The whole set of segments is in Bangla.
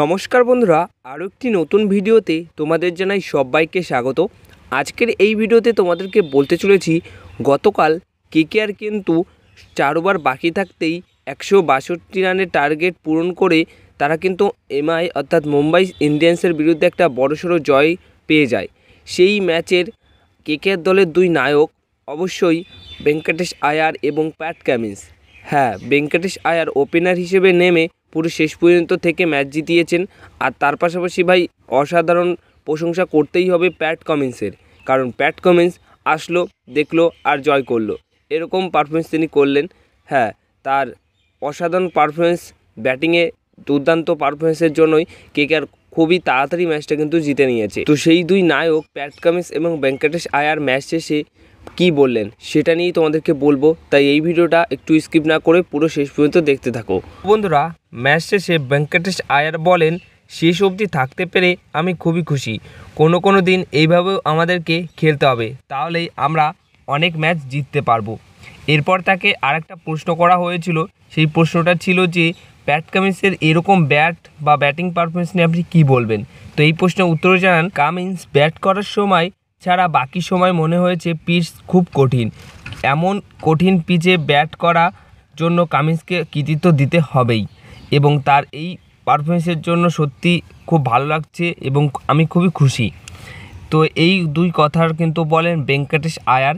নমস্কার বন্ধুরা আরও একটি নতুন ভিডিওতে তোমাদের জানাই সবাইকে স্বাগত আজকের এই ভিডিওতে তোমাদেরকে বলতে চলেছি গতকাল কেকেআর কিন্তু চার ওভার বাকি থাকতেই একশো বাষট্টি রানের টার্গেট পূরণ করে তারা কিন্তু এমআই অর্থাৎ মুম্বাই ইন্ডিয়ান্সের বিরুদ্ধে একটা বড়সড় জয় পেয়ে যায় সেই ম্যাচের কেকেআর দলের দুই নায়ক অবশ্যই ভেঙ্কটেশ আয়ার এবং প্যাট ক্যামিন্স হ্যাঁ ভেঙ্কটেশ আয়ার ওপেনার হিসেবে নেমে পুরো শেষ পর্যন্ত থেকে ম্যাচ জিতিয়েছেন আর তার পাশাপাশি ভাই অসাধারণ প্রশংসা করতেই হবে প্যাট কমিন্সের কারণ প্যাট কমিন্স আসলো দেখলো আর জয় করলো এরকম পারফরমেন্স তিনি করলেন হ্যাঁ তার অসাধারণ পারফরমেন্স ব্যাটিংয়ে দুর্দান্ত পারফরমেন্সের জন্যই আর খুবই তাড়াতাড়ি ম্যাচটা কিন্তু জিতে নিয়েছে তো সেই দুই নায়ক প্যাট কামিস এবং ভেঙ্কটেশ আয়ার ম্যাচ শেষে কি বললেন সেটা নিয়েই তোমাদেরকে বলবো তাই এই ভিডিওটা একটু স্কিপ না করে পুরো শেষ পর্যন্ত দেখতে থাকো বন্ধুরা ম্যাচ শেষে ভেঙ্কটেশ আয়ার বলেন শেষ অবধি থাকতে পেরে আমি খুবই খুশি কোনো কোনো দিন এইভাবেও আমাদেরকে খেলতে হবে তাহলেই আমরা অনেক ম্যাচ জিততে পারবো এরপর তাকে আরেকটা প্রশ্ন করা হয়েছিল সেই প্রশ্নটা ছিল যে প্যাট কামিন্সের এরকম ব্যাট বা ব্যাটিং পারফরমেন্স নিয়ে আপনি কী বলবেন তো এই প্রশ্নের উত্তর জানান কামিন্স ব্যাট করার সময় ছাড়া বাকি সময় মনে হয়েছে পিচ খুব কঠিন এমন কঠিন পিচে ব্যাট করা জন্য কামিন্সকে কৃতিত্ব দিতে হবেই এবং তার এই পারফরমেন্সের জন্য সত্যি খুব ভালো লাগছে এবং আমি খুবই খুশি তো এই দুই কথার কিন্তু বলেন ভেঙ্কটেশ আয়ার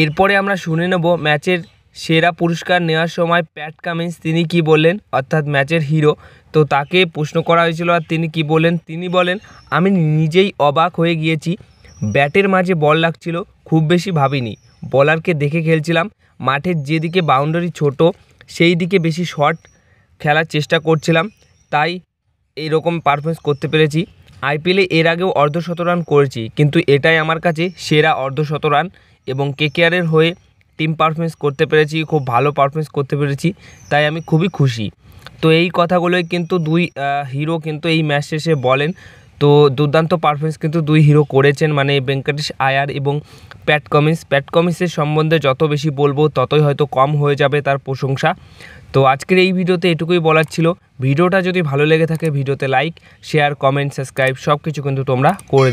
এরপরে আমরা শুনে নেব ম্যাচের সেরা পুরস্কার নেওয়ার সময় প্যাট কামিন্স তিনি কি বললেন অর্থাৎ ম্যাচের হিরো তো তাকে প্রশ্ন করা হয়েছিল আর তিনি কি বলেন তিনি বলেন আমি নিজেই অবাক হয়ে গিয়েছি ব্যাটের মাঝে বল লাগছিল খুব বেশি ভাবিনি বলারকে দেখে খেলছিলাম মাঠের যেদিকে বাউন্ডারি ছোট সেই দিকে বেশি শট খেলার চেষ্টা করছিলাম তাই রকম পারফরমেন্স করতে পেরেছি আইপিএলে এর আগেও অর্ধশত রান করেছি কিন্তু এটাই আমার কাছে সেরা অর্ধশত রান এবং কেকেআরের হয়ে টিম পারফরমেন্স করতে পেরেছি খুব ভালো পারফরমেন্স করতে পেরেছি তাই আমি খুবই খুশি তো এই কথাগুলোই কিন্তু দুই হিরো কিন্তু এই ম্যাচ শেষে বলেন তো দুর্দান্ত পারফরমেন্স কিন্তু দুই হিরো করেছেন মানে ভেঙ্কটেশ আয়ার এবং প্যাট কমিন্স প্যাট কমিন্সের সম্বন্ধে যত বেশি বলবো ততই হয়তো কম হয়ে যাবে তার প্রশংসা তো আজকের এই ভিডিওতে এটুকুই বলার ছিল ভিডিওটা যদি ভালো লেগে থাকে ভিডিওতে লাইক শেয়ার কমেন্ট সাবস্ক্রাইব সব কিছু কিন্তু তোমরা করে